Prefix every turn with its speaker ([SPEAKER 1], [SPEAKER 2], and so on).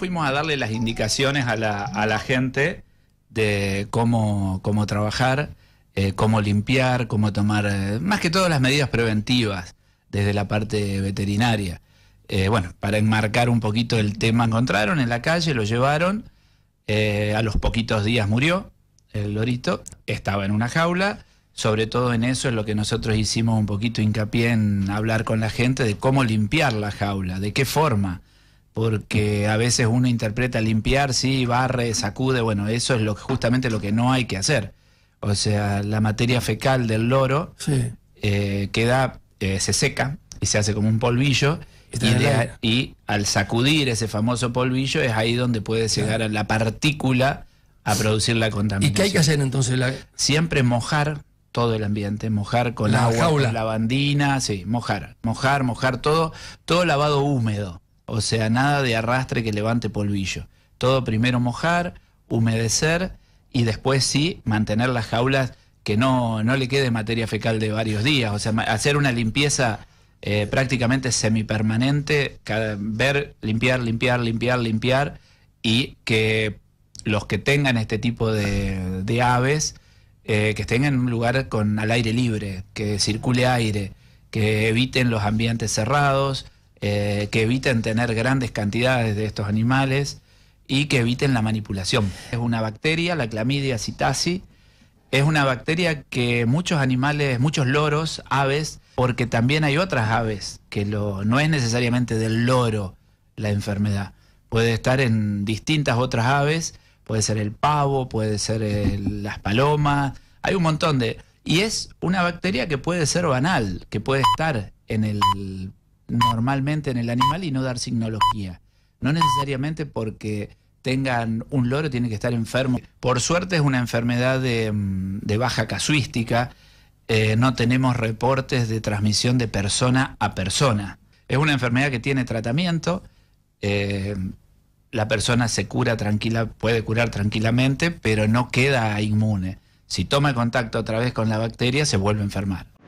[SPEAKER 1] fuimos a darle las indicaciones a la, a la gente de cómo, cómo trabajar, eh, cómo limpiar, cómo tomar, eh, más que todo las medidas preventivas desde la parte veterinaria. Eh, bueno, para enmarcar un poquito el tema, encontraron en la calle, lo llevaron, a los poquitos días murió el lorito, estaba en una jaula, sobre todo en eso es lo que nosotros hicimos un poquito hincapié en hablar con la gente de cómo limpiar la jaula, de qué forma, porque a veces uno interpreta limpiar, sí, barre, sacude, bueno, eso es lo que, justamente lo que no hay que hacer. O sea, la materia fecal del loro eh, queda, eh, se seca y se hace como un polvillo. Y, al sacudir ese famoso polvillo es ahí donde puede llegar a la partícula a producir la contaminación. ¿Y qué hay que hacer entonces? Siempre mojar todo el ambiente, mojar con la agua, con lavandina, sí, mojar, mojar, mojar todo, todo lavado húmedo o sea, nada de arrastre que levante polvillo. Todo primero mojar, humedecer y después sí mantener las jaulas que no, no le quede materia fecal de varios días, o sea, hacer una limpieza eh, prácticamente semipermanente, ver, limpiar, limpiar, limpiar, limpiar y que los que tengan este tipo de, aves, eh, que estén en un lugar con al aire libre, que circule aire, que eviten los ambientes cerrados, eh, que eviten tener grandes cantidades de estos animales y que eviten la manipulación. Es una bacteria, la clamidia citasi, es una bacteria que muchos animales, muchos loros, aves, porque también hay otras aves que lo, no es necesariamente del loro la enfermedad. Puede estar en distintas otras aves, puede ser el pavo, puede ser las palomas, hay un montón de... Y es una bacteria que puede ser banal, que puede estar en el normalmente en el animal y no dar signología. No necesariamente porque tengan un loro tiene que estar enfermo. Por suerte es una enfermedad de, mm, baja casuística. Eh, no tenemos reportes de transmisión de persona a persona. Es una enfermedad que tiene tratamiento. Eh, la persona se cura tranquila, puede curar tranquilamente, pero no queda inmune. Si toma contacto otra vez con la bacteria, se vuelve a enfermar.